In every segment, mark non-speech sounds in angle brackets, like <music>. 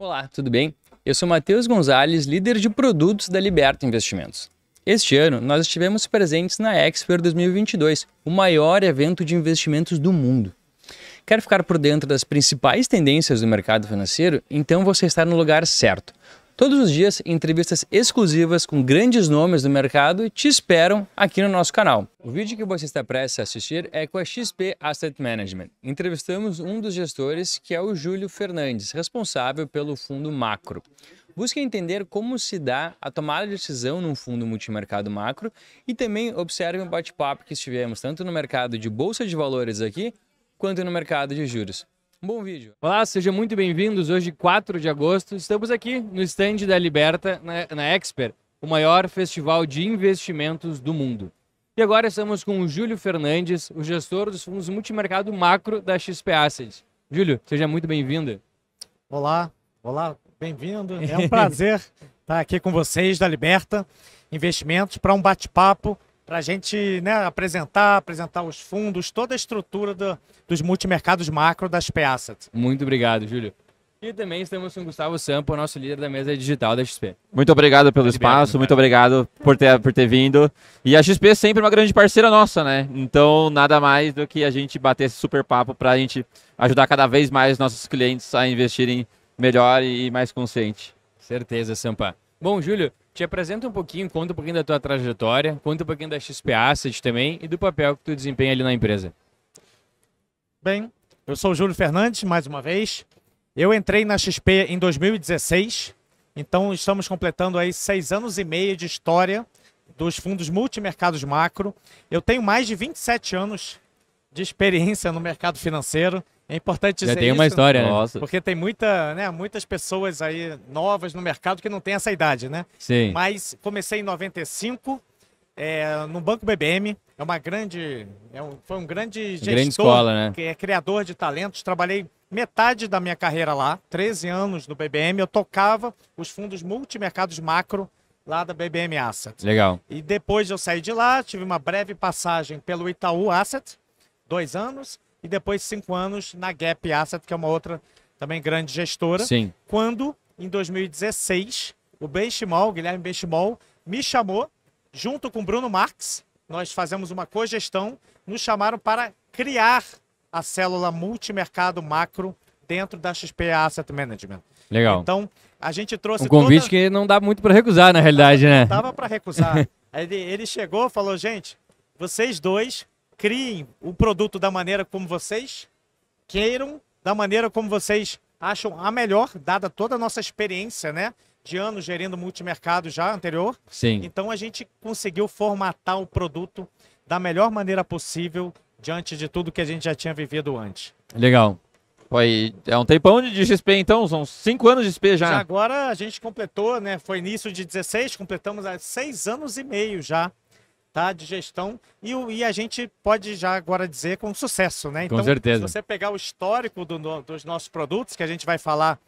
Olá, tudo bem? Eu sou Matheus Gonzalez, líder de produtos da Liberta Investimentos. Este ano, nós estivemos presentes na Expert 2022, o maior evento de investimentos do mundo. Quer ficar por dentro das principais tendências do mercado financeiro? Então você está no lugar certo. Todos os dias, entrevistas exclusivas com grandes nomes do mercado te esperam aqui no nosso canal. O vídeo que você está prestes a assistir é com a XP Asset Management. Entrevistamos um dos gestores, que é o Júlio Fernandes, responsável pelo fundo macro. Busque entender como se dá a tomada de decisão num fundo multimercado macro e também observe um bate-papo que estivemos tanto no mercado de bolsa de valores aqui quanto no mercado de juros. Bom vídeo. Olá, sejam muito bem-vindos. Hoje, 4 de agosto, estamos aqui no stand da Liberta, na, na Exper, o maior festival de investimentos do mundo. E agora estamos com o Júlio Fernandes, o gestor dos fundos multimercado macro da XP Assets. Júlio, seja muito bem-vindo. Olá, olá, bem-vindo. É um <laughs> prazer estar aqui com vocês da Liberta Investimentos para um bate-papo para a gente né, apresentar, apresentar os fundos, toda a estrutura do, dos multimercados macro das P-Assets. Muito obrigado, Júlio. E também estamos com o Gustavo Sampo, nosso líder da mesa digital da XP. Muito obrigado pelo tá espaço, muito obrigado por ter, por ter vindo. E a XP é sempre uma grande parceira nossa, né? Então, nada mais do que a gente bater esse super papo para a gente ajudar cada vez mais nossos clientes a investirem melhor e mais consciente. Certeza, Sampa. Bom, Júlio, te apresenta um pouquinho, conta um pouquinho da tua trajetória, conta um pouquinho da XP Asset também e do papel que tu desempenha ali na empresa. Bem, eu sou o Júlio Fernandes, mais uma vez. Eu entrei na XP em 2016, então estamos completando aí seis anos e meio de história dos fundos multimercados macro. Eu tenho mais de 27 anos de experiência no mercado financeiro. É importante dizer Já tem uma história, né? Porque tem muita, né, muitas pessoas aí novas no mercado que não tem essa idade, né? Sim. Mas comecei em 95 é, no Banco BBM. É uma grande, é um, foi um grande gestor, grande escola, né? que é criador de talentos. Trabalhei metade da minha carreira lá, 13 anos no BBM. Eu tocava os fundos multimercados macro lá da BBM Asset. Legal. E depois eu saí de lá, tive uma breve passagem pelo Itaú Asset, dois anos e depois cinco anos na Gap Asset, que é uma outra também grande gestora. Sim. Quando, em 2016, o Benchimol, Guilherme Benchimol, me chamou, junto com Bruno Marx, nós fazemos uma cogestão, nos chamaram para criar a célula multimercado macro dentro da XP Asset Management. Legal. Então, a gente trouxe. Um convite toda... que não dá muito para recusar, na realidade, né? Não dava para recusar. <laughs> ele, ele chegou falou: gente, vocês dois criem o produto da maneira como vocês queiram, da maneira como vocês acham a melhor, dada toda a nossa experiência, né? De anos gerindo multimercado já anterior. Sim. Então a gente conseguiu formatar o produto da melhor maneira possível diante de tudo que a gente já tinha vivido antes. Legal. Foi, é um tempão de XP então, são cinco anos de XP já. já agora a gente completou, né? Foi início de 16, completamos há seis anos e meio já tá? De gestão. E, e a gente pode já agora dizer com sucesso, né? Então, com certeza. se você pegar o histórico do, dos nossos produtos, que a gente vai falar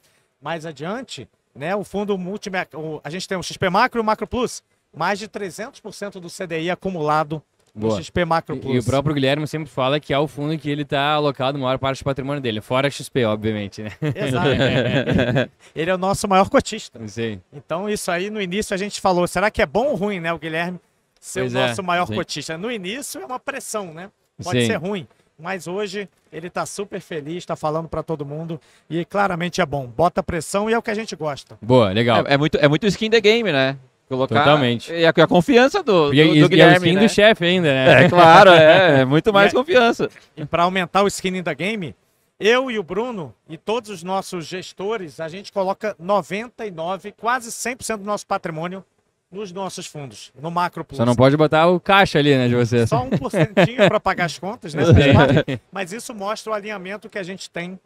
mais adiante, né? O fundo multi, o, a gente tem o XP Macro e o Macro Plus. Mais de 300% do CDI acumulado Boa. no XP Macro Plus. E, e, o próprio Guilherme sempre fala que é o fundo que ele está alocado maior parte do patrimônio dele, fora XP, obviamente, né? Exato. <laughs> ele é o nosso maior cotista. Sim. Então, isso aí no início a gente falou, será que é bom ou ruim, né? O Guilherme ser pois o é, nosso é, maior sim. cotista. No início é uma pressão, né? Pode sim. ser ruim, mas hoje ele está super feliz, está falando para todo mundo e claramente é bom. Bota pressão e é o que a gente gosta. Boa, legal. É, é muito, é muito skin the game, né? Colocar Totalmente. E a, a confiança do, e, é do, é Guilherme. E skin né? do chefe ainda, né? É claro, é, <laughs> é muito mais e, confiança. E para aumentar o skin the game, eu e o Bruno e todos os nossos gestores, a gente coloca 99, quase 100% do nosso patrimônio nos nossos fundos, no macro plus. Você não pode botar o caixa ali, né, de você. Só um porcentinho para pagar as contas, né? <laughs> Mas isso mostra o alinhamento que a gente tem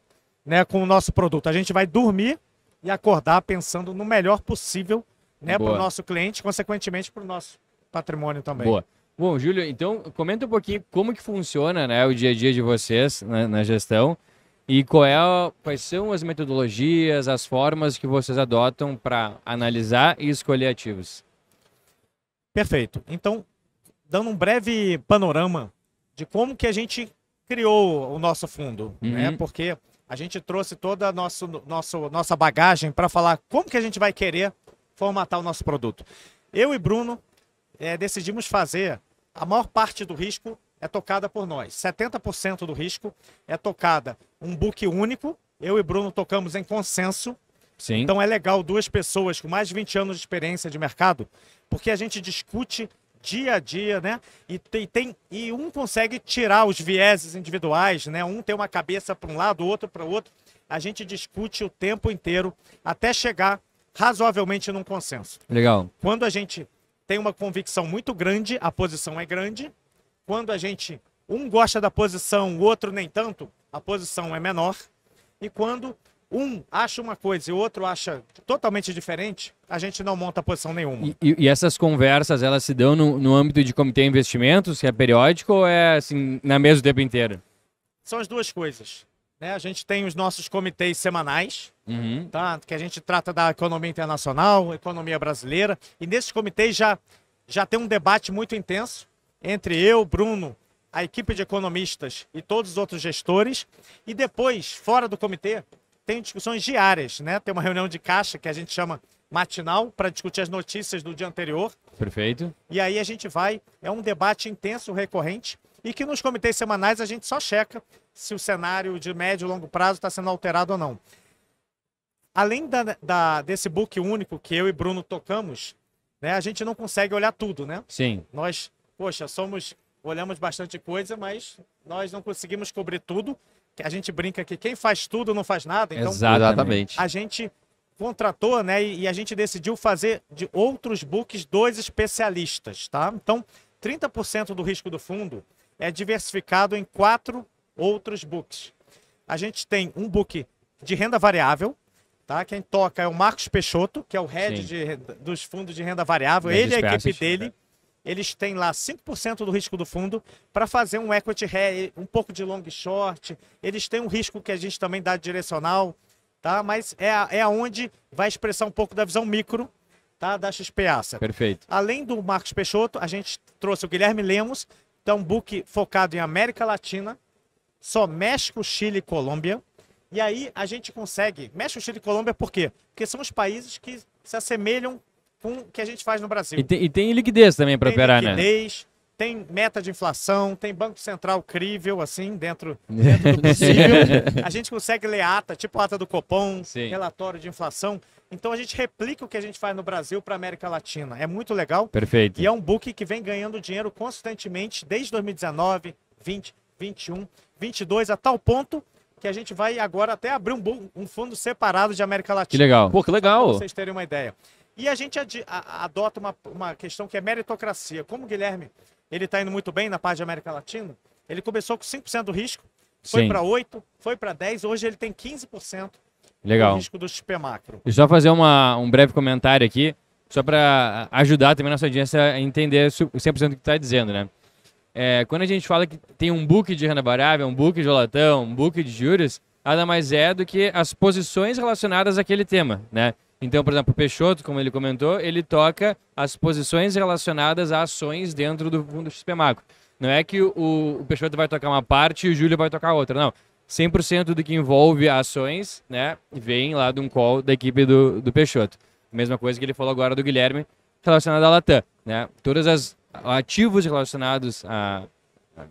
né, com o nosso produto. A gente vai dormir e acordar pensando no melhor possível né, para o nosso cliente, consequentemente para o nosso patrimônio também. Boa. Bom, Júlio, então comenta um pouquinho como que funciona né, o dia a dia de vocês na, né, na gestão e qual é quais são as metodologias, as formas que vocês adotam para analisar e escolher ativos. Perfeito. Então, dando um breve panorama de como que a gente criou o nosso fundo, né? uhum. né? Porque a gente trouxe toda a nosso, nosso, nossa bagagem para falar como que a gente vai querer formatar o nosso produto. Eu e Bruno é, decidimos fazer a maior parte do risco é tocada por nós. 70% do risco é tocada um book único. Eu e Bruno tocamos em consenso Sim. Então é legal duas pessoas com mais de 20 anos de experiência de mercado, porque a gente discute dia a dia, né? E tem, tem e um consegue tirar os vieses individuais, né? Um tem uma cabeça para um lado, outro para o outro. A gente discute o tempo inteiro até chegar razoavelmente num consenso. Legal. Quando a gente tem uma convicção muito grande, a posição é grande. Quando a gente um gosta da posição, o outro nem tanto, a posição é menor. E quando um acha uma coisa e o outro acha totalmente diferente, a gente não monta posição nenhuma. E, e essas conversas, elas se dão no, no âmbito de comitê de investimentos, que é periódico, ou é assim, na mesa o tempo inteiro? São as duas coisas. Né? A gente tem os nossos comitês semanais, uhum. tá? que a gente trata da economia internacional, economia brasileira, e nesses comitês já, já tem um debate muito intenso entre eu, Bruno, a equipe de economistas e todos os outros gestores, e depois, fora do comitê, tem discussões diárias, né? Tem uma reunião de caixa que a gente chama matinal para discutir as notícias do dia anterior. Perfeito. E aí a gente vai, é um debate intenso, recorrente, e que nos comitês semanais a gente só checa se o cenário de médio e longo prazo está sendo alterado ou não. Além da, da, desse book único que eu e Bruno tocamos, né, a gente não consegue olhar tudo, né? Sim. Nós, poxa, somos, olhamos bastante coisa, mas nós não conseguimos cobrir tudo a gente brinca que quem faz tudo não faz nada. Então, Exatamente. A gente contratou, né? E, a gente decidiu fazer de outros books dois especialistas, tá? Então, 30% do risco do fundo é diversificado em quatro outros books. A gente tem um book de renda variável, tá? Quem toca é o Marcos Peixoto, que é o head de, dos fundos de renda variável, ele é a equipe né? dele eles têm lá 5% do risco do fundo para fazer um equity um pouco de long short. Eles têm um risco que a gente também dá direcional, tá? Mas é, é onde vai expressar um pouco da visão micro tá? da XP Asset. Perfeito. Além do Marcos Peixoto, a gente trouxe o Guilherme Lemos, que é um book focado em América Latina, só México, Chile e Colômbia. E aí a gente consegue. México, Chile e Colômbia por quê? Porque são os países que se assemelham com o que a gente faz no Brasil. E tem, e tem liquidez também para operar, liquidez, né? liquidez, tem meta de inflação, tem Banco Central crível, assim, dentro, <laughs> dentro do possível. a gente consegue ler ata, tipo ata do Copom, Sim. relatório de inflação. Então a gente replica o que a gente faz no Brasil para América Latina. É muito legal. Perfeito. E é um book que vem ganhando dinheiro constantemente desde 2019, 20, 21, 22, a tal ponto que a gente vai agora até abrir um, um fundo separado de América Latina. Que legal. Pô, que legal. Para vocês terem uma ideia. E a gente adota uma, uma questão que é meritocracia. Como o Guilherme ele está indo muito bem na parte de América Latina, ele começou com 5% do risco, foi para 8%, foi para 10%, hoje ele tem 15% Legal. do risco do XP Macro. E só fazer uma, um breve comentário aqui, só para ajudar também a nossa audiência a entender 100% do que está dizendo, né? É, quando a gente fala que tem um book de renda variável, um book de olatão, um book de juros, nada mais é do que as posições relacionadas àquele tema, né? Então, por exemplo, o Peixoto, como ele comentou, ele toca as posições relacionadas a ações dentro do fundo XPMACO. Não é que o, o Peixoto vai tocar uma parte e o Júlio vai tocar outra, não. 100% do que envolve ações, né, vem lá de um call da equipe do, do Peixoto. Mesma coisa que ele falou agora do Guilherme, relacionado à Latam, né? Todas as ativos relacionados à,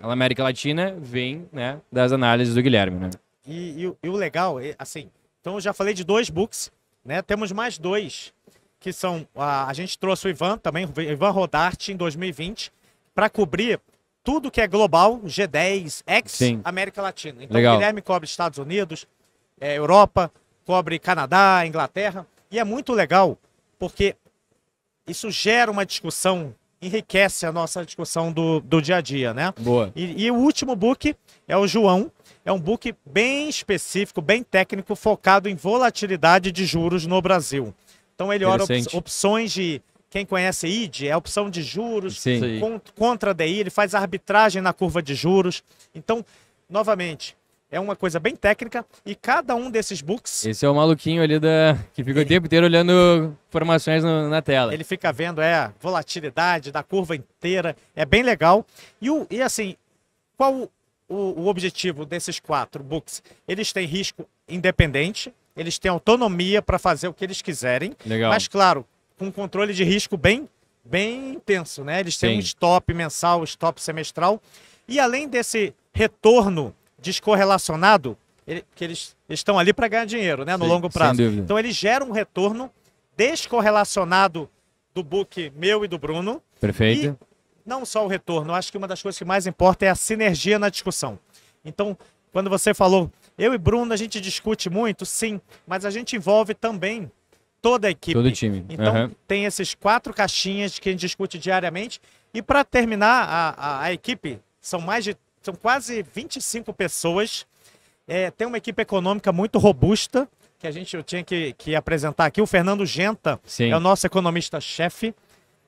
à América Latina vêm, né, das análises do Guilherme, né? E, e, e, o legal, é, assim, então eu já falei de dois books, né? Temos mais dois, que são. A, a gente trouxe o Ivan também, o Ivan Rodarte, em 2020, para cobrir tudo que é global, G10, ex América Latina. Então, Legal. Guilherme cobre Estados Unidos, é, Europa, cobre Canadá, Inglaterra. E é muito legal, porque isso gera uma discussão enriquece a nossa discussão do, do dia a dia, né? Boa. E, e o último book é o João. É um book bem específico, bem técnico, focado em volatilidade de juros no Brasil. Então ele olha op opções de quem conhece ID, é a opção de juros Sim. contra DI, ele faz arbitragem na curva de juros. Então, novamente, é uma coisa bem técnica e cada um desses books. Esse é o maluquinho ali da que fica o tempo inteiro olhando informações no, na tela. Ele fica vendo é a volatilidade da curva inteira, é bem legal. E, o, e assim, qual o, o objetivo desses quatro books? Eles têm risco independente, eles têm autonomia para fazer o que eles quiserem, legal. mas claro, com um controle de risco bem bem intenso, né? Eles têm Sim. um stop mensal, stop semestral. E além desse retorno descorrelacionado, ele, que eles estão ali para ganhar dinheiro, né? No Sim, longo prazo. Então ele gera um retorno descorrelacionado do book meu e do Bruno. Perfeito. E não só o retorno, acho que uma das coisas que mais importa é a sinergia na discussão. Então, quando você falou, eu e Bruno, a gente discute muito, sim, mas a gente envolve também toda a equipe. Todo o time. Então, uhum. tem esses quatro caixinhas que a gente discute diariamente. E para terminar, a, a, a, equipe, são mais de são quase 25 pessoas. É, tem uma equipe econômica muito robusta, que a gente eu tinha que, que apresentar aqui. O Fernando Genta Sim. é o nosso economista-chefe.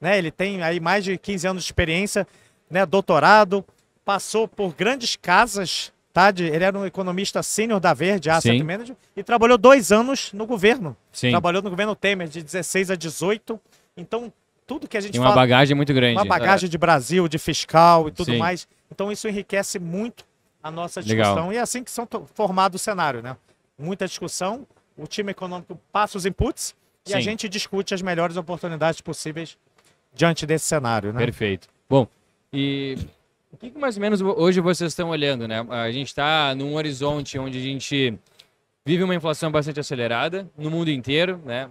Né? Ele tem aí mais de 15 anos de experiência, né? doutorado, passou por grandes casas. Tá? De, ele era um economista sênior da Verde, Asset Sim. Manager, e trabalhou dois anos no governo. Sim. Trabalhou no governo Temer, de 16 a 18. Então, tudo que a gente tem uma fala, bagagem muito grande. Uma bagagem é. de Brasil, de fiscal e tudo Sim. mais. Então isso enriquece muito a nossa discussão. Legal. E é assim que são formado o cenário, né? Muita discussão, o time econômico passa os inputs Sim. e a gente discute as melhores oportunidades possíveis diante desse cenário, né? Perfeito. Bom, e o que mais ou menos hoje vocês estão olhando, né? A gente está num horizonte onde a gente vive uma inflação bastante acelerada no mundo inteiro, né?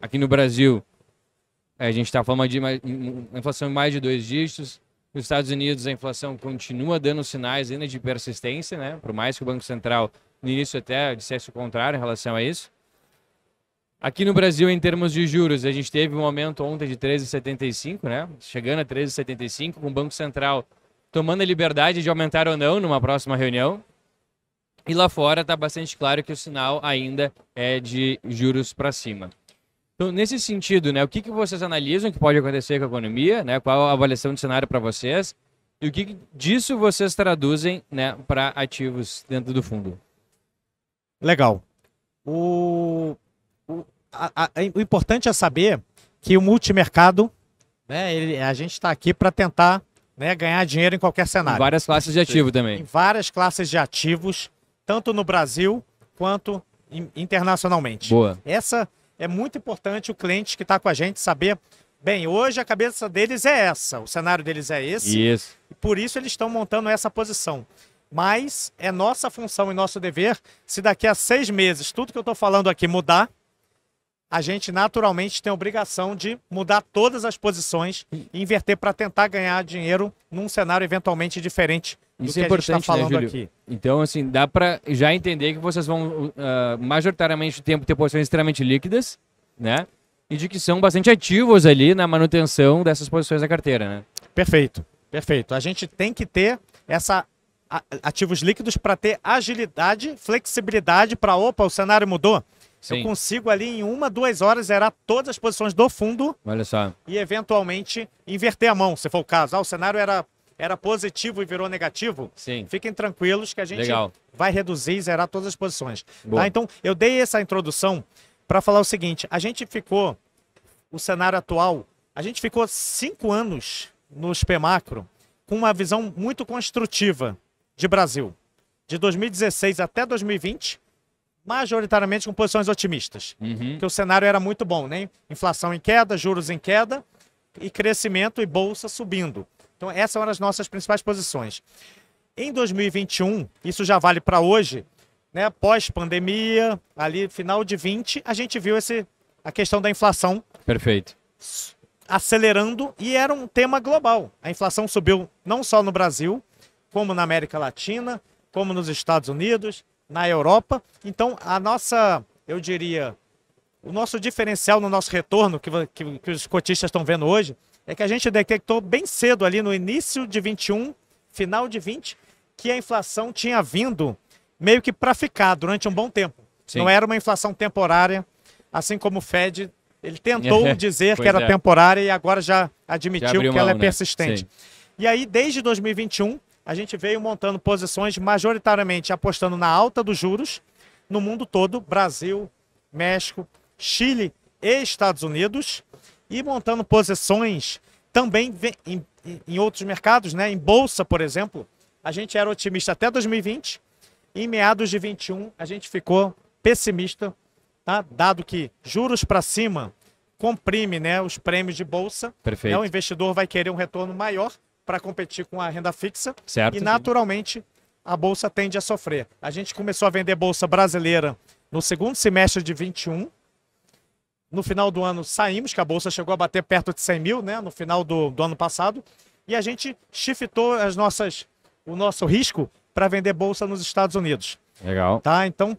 Aqui no Brasil, é, a gente está falando de uma inflação em mais de dois dígitos. Nos Estados Unidos, a inflação continua dando sinais ainda de persistência, né? Por mais que o Banco Central, no início até, dissesse o contrário em relação a isso. Aqui no Brasil, em termos de juros, a gente teve um aumento ontem de 13,75, né? Chegando a 13,75, com o Banco Central tomando a liberdade de aumentar ou não numa próxima reunião. E lá fora está bastante claro que o sinal ainda é de juros para cima. Então, nesse sentido, né, o que, que vocês analisam que pode acontecer com a economia, né, qual a avaliação de cenário para vocês e o que, que disso vocês traduzem né, para ativos dentro do fundo? Legal. O, o, a, a, é, o importante é saber que o multimercado, né, ele, a gente está aqui para tentar né, ganhar dinheiro em qualquer cenário. Em várias classes de ativo também. Em várias classes de ativos, tanto no Brasil quanto internacionalmente. Boa. Essa é muito importante o cliente que está com a gente saber, bem, hoje a cabeça deles é essa, o cenário deles é esse, isso. e por isso eles estão montando essa posição. Mas é nossa função e nosso dever, se daqui a seis meses tudo que eu estou falando aqui mudar, a gente naturalmente tem a obrigação de mudar todas as posições e inverter para tentar ganhar dinheiro num cenário eventualmente diferente do Isso que é importante, a gente está né, falando né, aqui. Então, assim, dá para já entender que vocês vão uh, majoritariamente o tempo ter posições extremamente líquidas, né? E de que são bastante ativos ali na manutenção dessas posições da carteira, né? Perfeito, perfeito. A gente tem que ter essa ativos líquidos para ter agilidade, flexibilidade para opa, o cenário mudou Sim. Eu consigo ali em uma, duas horas zerar todas as posições do fundo. Olha só. E eventualmente inverter a mão, se for o caso. Ah, o cenário era, era positivo e virou negativo. Sim. Fiquem tranquilos que a gente Legal. vai reduzir e zerar todas as posições. Tá? Então, eu dei essa introdução para falar o seguinte: a gente ficou, o cenário atual, a gente ficou cinco anos no SP Macro com uma visão muito construtiva de Brasil. De 2016 até 2020, majoritariamente com posições otimistas. Uhum. Porque o cenário era muito bom, né? Inflação em queda, juros em queda e crescimento e bolsa subindo. Então, essas eram é as nossas principais posições. Em 2021, isso já vale para hoje, né? Pós-pandemia, ali final de 20, a gente viu esse, a questão da inflação. Perfeito. Acelerando e era um tema global. A inflação subiu não só no Brasil, como na América Latina, como nos Estados Unidos, na Europa. Então, a nossa, eu diria, o nosso diferencial no nosso retorno, que, que, que os cotistas estão vendo hoje, é que a gente detectou bem cedo ali no início de 21, final de 20, que a inflação tinha vindo meio que para ficar durante um bom tempo. Sim. Não era uma inflação temporária, assim como o Fed, ele tentou <laughs> dizer que era é. temporária e agora já admitiu já que ela é mão, é persistente. Né? E aí, desde 2021, a gente veio montando posições majoritariamente apostando na alta dos juros no mundo todo, Brasil, México, Chile e Estados Unidos, e montando posições também em, em outros mercados, né? em bolsa, por exemplo. A gente era otimista até 2020, em meados de 2021, a gente ficou pessimista, tá? dado que juros para cima comprime né, os prêmios de bolsa. Perfeito. Né? O investidor vai querer um retorno maior para competir com a renda fixa. Certo. E naturalmente a bolsa tende a sofrer. A gente começou a vender bolsa brasileira no segundo semestre de 21. No final do ano saímos, que a bolsa chegou a bater perto de 100 mil, né? No final do, do ano passado. E a gente shiftou as nossas, o nosso risco para vender bolsa nos Estados Unidos. Legal. Tá? Então,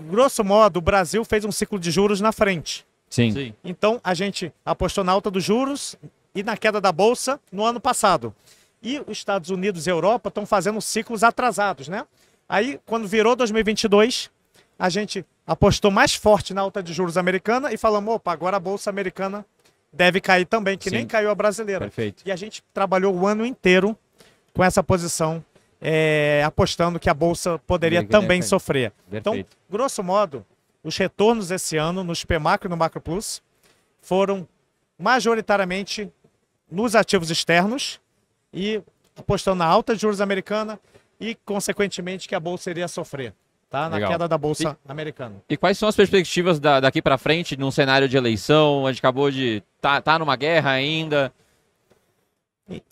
grosso modo, o Brasil fez um ciclo de juros na frente. Sim. Sim. Então, a gente apostou na alta dos juros, e na queda da bolsa no ano passado. E os Estados Unidos e Europa estão fazendo ciclos atrasados, né? Aí, quando virou 2022, a gente apostou mais forte na alta de juros americana e falamos, opa, agora a bolsa americana deve cair também, que Sim. nem caiu a brasileira. Perfeito. E a gente trabalhou o ano inteiro com essa posição, é, apostando que a bolsa poderia então, Perfeito. também sofrer. Perfeito. Então, grosso modo, os retornos esse ano no PMACRO e no Macro Plus foram majoritariamente nos ativos externos e apostando na alta de juros americana e, consequentemente, que a bolsa iria sofrer. Tá? Na Legal. queda da bolsa e, americana. E quais são as perspectivas da, daqui para frente num cenário de eleição? A gente acabou de tá, tá numa guerra ainda.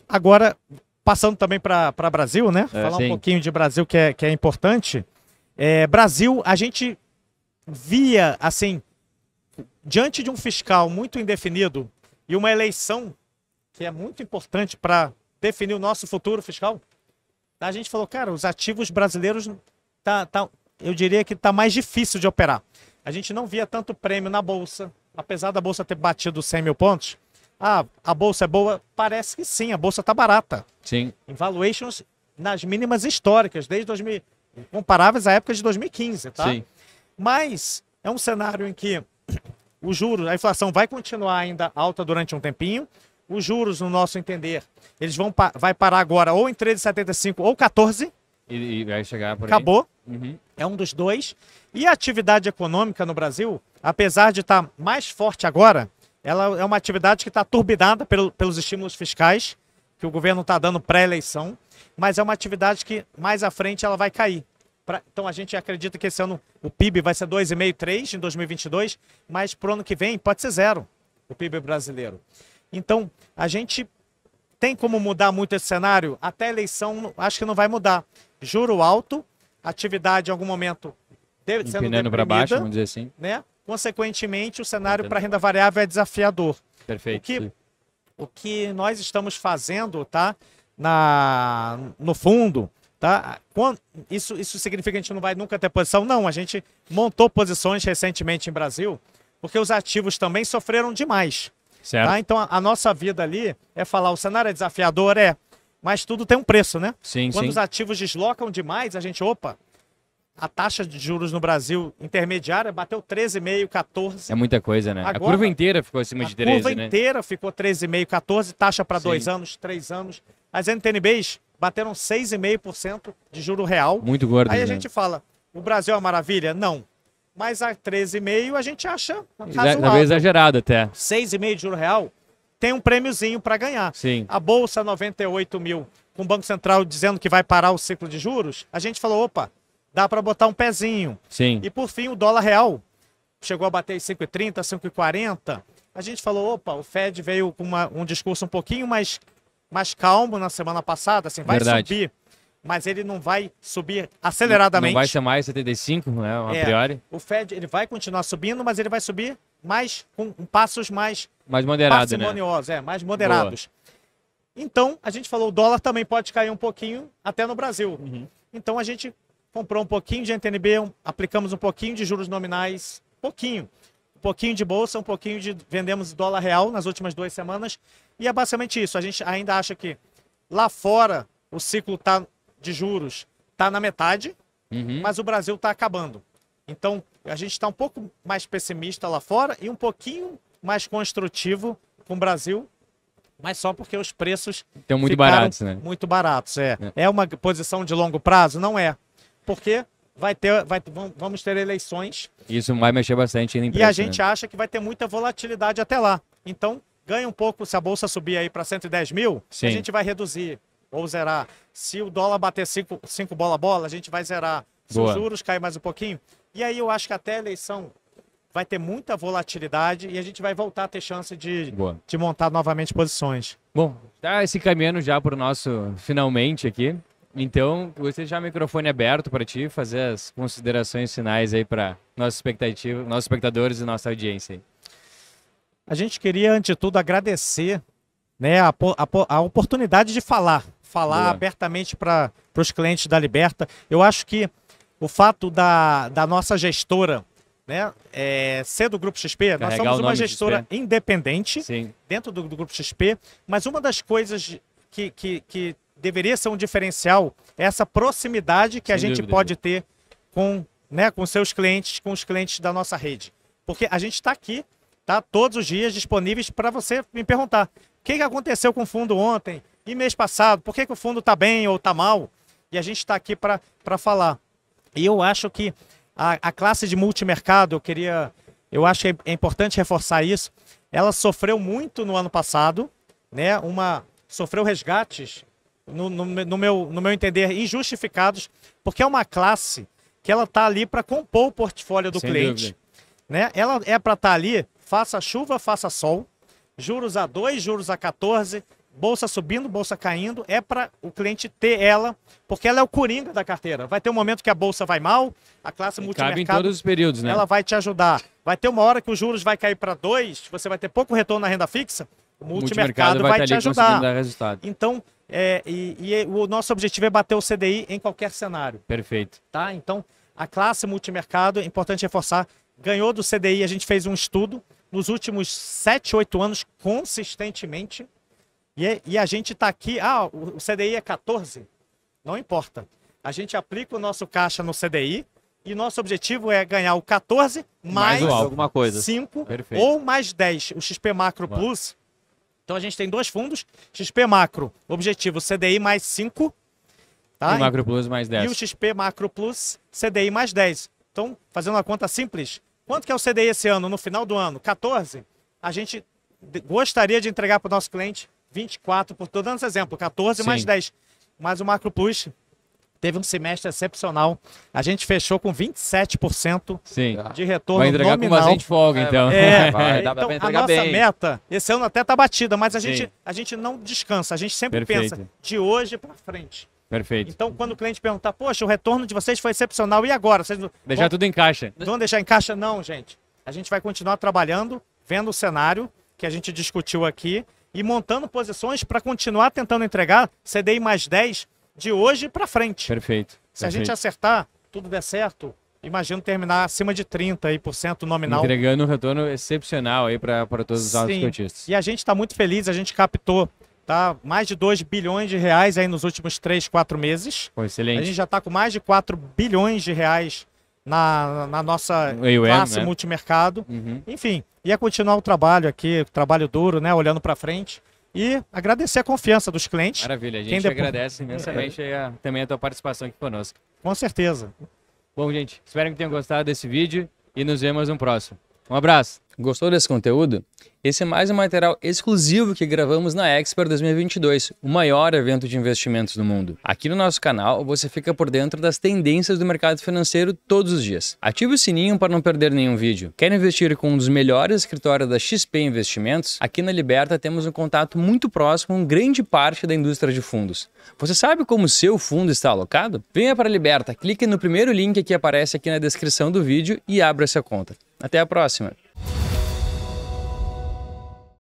Agora, passando também para Brasil, né? É, Falar sim. um pouquinho de Brasil que é, que é importante. É, Brasil, a gente via assim diante de um fiscal muito indefinido e uma eleição que é muito importante para definir o nosso futuro fiscal, a gente falou, cara, os ativos brasileiros tá, tá, eu diria que tá mais difícil de operar. A gente não via tanto prêmio na bolsa, apesar da bolsa ter batido 100 mil pontos. Ah, a bolsa é boa? Parece que sim, a bolsa tá barata. Sim. Em valuations nas mínimas históricas, desde 2000, comparáveis à época de 2015, tá? Sim. Mas é um cenário em que o juro, a inflação vai continuar ainda alta durante um tempinho, os juros, no nosso entender. Eles vão pa vai parar agora ou em 13,75 ou 14. E, e, vai chegar por Acabou. Uhum. É um dos dois. E a atividade econômica no Brasil, apesar de estar tá mais forte agora, ela é uma atividade que está turbinada pelo, pelos estímulos fiscais que o governo está dando pré-eleição, mas é uma atividade que mais à frente ela vai cair. Pra, então a gente acredita que esse ano o PIB vai ser 2,5, 3 em 2022, mas para o ano que vem pode ser zero o PIB brasileiro. Então, a gente tem como mudar muito esse cenário? Até a eleição, acho que não vai mudar. Juro alto, atividade em algum momento de, sendo para baixo, vamos dizer assim. Né? Consequentemente, o cenário para renda variável é desafiador. Perfeito. O que, o que nós estamos fazendo, tá? Na, no fundo, tá? Quando, isso, isso significa que a gente não vai nunca ter posição? Não, a gente montou posições recentemente em Brasil, porque os ativos também sofreram demais. Certo. Tá? Então a, a, nossa vida ali é falar, o cenário é desafiador, é, mas tudo tem um preço, né? Sim, Quando sim. os ativos deslocam demais, a gente, opa, a taxa de juros no Brasil intermediária bateu 13,5, 14. É muita coisa, né? Agora, a curva inteira ficou acima de 13, né? A curva inteira ficou 13,5, 14, taxa para dois anos, três anos. As NTNBs bateram 6,5% de juro real. Muito gordo. Aí a né? gente fala, o Brasil é uma maravilha? Não mas a 13,5 a gente acha razoável. exagerado até. 6,5 de juro real tem um prêmiozinho para ganhar. Sim. A Bolsa 98 mil, com o Banco Central dizendo que vai parar o ciclo de juros, a gente falou, opa, dá para botar um pezinho. Sim. E por fim, o dólar real chegou a bater 5,30, 5,40. A gente falou, opa, o Fed veio com uma, um discurso um pouquinho mais, mais calmo na semana passada, assim, vai Verdade. subir mas ele não vai subir aceleradamente. Não vai ser mais 75, né, a é, priori. O Fed ele vai continuar subindo, mas ele vai subir mais com passos mais mais moderados, né? é, mais moderados. Boa. Então, a gente falou, o dólar também pode cair um pouquinho até no Brasil. Uhum. Então, a gente comprou um pouquinho de NTNB, um, aplicamos um pouquinho de juros nominais, pouquinho. Um pouquinho de bolsa, um pouquinho de vendemos dólar real nas últimas duas semanas. E é basicamente isso. A gente ainda acha que lá fora o ciclo está de juros está na metade, uhum. mas o Brasil está acabando. Então, a gente está um pouco mais pessimista lá fora e um pouquinho mais construtivo com o Brasil, mas só porque os preços estão muito baratos, né? Muito baratos, é. é. é. uma posição de longo prazo? Não é. Porque vai ter, vai, vamos ter eleições. Isso vai mexer bastante empresa. E a gente né? acha que vai ter muita volatilidade até lá. Então, ganha um pouco, se a bolsa subir aí para 110 mil, Sim. a gente vai reduzir ou zerar. Se o dólar bater 5 bola a bola, a gente vai zerar. Se Boa. os juros cair mais um pouquinho. E aí eu acho que até a eleição vai ter muita volatilidade e a gente vai voltar a ter chance de, de montar novamente posições. Bom, tá se caminhando já para o nosso finalmente aqui. Então, você já microfone aberto para ti fazer as considerações finais aí para nossos expectativas nossos espectadores e nossa audiência. A gente queria antes de tudo agradecer, né, a, a, a oportunidade de falar falar Boa. abertamente para os clientes da Liberta. Eu acho que o fato da, da nossa gestora né, é, ser do Grupo XP, Carregar nós somos uma gestora independente Sim. dentro do, do, Grupo XP, mas uma das coisas que, que, que deveria ser um diferencial é essa proximidade que Sem a gente dúvida. pode ter com, né, com seus clientes, com os clientes da nossa rede. Porque a gente está aqui, tá? Todos os dias disponíveis para você me perguntar. O que, que aconteceu com o fundo ontem? E mês passado, por que, que o fundo está bem ou está mal? E a gente está aqui para falar. E eu acho que a, a classe de multimercado, eu queria. Eu acho que é importante reforçar isso. Ela sofreu muito no ano passado, né? Uma sofreu resgates, no, no, no meu, no meu entender, injustificados, porque é uma classe que ela está ali para compor o portfólio do Sem cliente. Né? Ela é para estar tá ali, faça chuva, faça sol, juros a 2, juros a 14, bolsa subindo, bolsa caindo, é para o cliente ter ela, porque ela é o coringa da carteira. Vai ter um momento que a bolsa vai mal, a classe e multimercado... Cabe em todos os períodos, né? Ela vai te ajudar. Vai ter uma hora que os juros vai cair para dois, você vai ter pouco retorno na renda fixa, o multimercado, o multimercado vai, vai tá te ajudar. Então, é, e, e, é, o nosso objetivo é bater o CDI em qualquer cenário. Perfeito. Tá? Então, a classe multimercado, é importante reforçar, ganhou do CDI, a gente fez um estudo, nos últimos 7, 8 anos, consistentemente, e, e a gente está aqui, ah, o, CDI é 14? Não importa. A gente aplica o nosso caixa no CDI e nosso objetivo é ganhar o 14 mais, mais alguma coisa. 5 Perfeito. ou mais 10, o XP Macro Uau. Plus. Então a gente tem dois fundos, XP Macro, objetivo CDI mais 5, tá? E Macro Plus mais 10. E o XP Macro Plus, CDI mais 10. Então, fazendo uma conta simples, quanto que é o CDI esse ano no final do ano? 14. A gente gostaria de entregar para o nosso cliente 24, por todo dando exemplo, 14 Sim. mais 10. Mas o Macro Plus teve um semestre excepcional. A gente fechou com 27% Sim. de retorno vai entregar nominal. com bastante folga, é, então. É, vai, então, dá então a nossa bem. meta, esse ano até está batida, mas a gente, a gente não descansa, a gente sempre Perfeito. pensa de hoje para frente. Perfeito. Então, quando o cliente perguntar, poxa, o retorno de vocês foi excepcional, e agora? Vocês deixar vão, tudo em caixa. Vamos deixar em caixa? Não, gente. A gente vai continuar trabalhando, vendo o cenário que a gente discutiu aqui e montando posições para continuar tentando entregar CDI mais 10 de hoje para frente. Perfeito. Se perfeito. a gente acertar, tudo der certo, imagino terminar acima de 30% por cento nominal. Entregando um retorno excepcional aí para todos os altos cotistas. E a gente está muito feliz, a gente captou tá? Mais de 2 bilhões de reais aí nos últimos 3, 4 meses. Pô, excelente. A gente já está com mais de 4 bilhões de reais na, na nossa AUM, classe né? multimercado. Uhum. Enfim, e a é continuar o trabalho aqui, trabalho duro, né? Olhando para frente. E agradecer a confiança dos clientes. Maravilha, a gente agradece imensamente é. a, também a tua participação aqui conosco. Com certeza. Bom, gente, espero que tenham gostado desse vídeo e nos vemos no próximo. Um abraço. Gostou desse conteúdo? Esse é mais um material exclusivo que gravamos na Expert 2022, o maior evento de investimentos do mundo. Aqui no nosso canal você fica por dentro das tendências do mercado financeiro todos os dias. Ative o sininho para não perder nenhum vídeo. Quer investir com um dos melhores escritórios da XP Investimentos? Aqui na Liberta temos um contato muito próximo com grande parte da indústria de fundos. Você sabe como seu fundo está alocado? Venha para a Liberta, clique no primeiro link que aparece aqui na descrição do vídeo e abra sua conta. Até a próxima!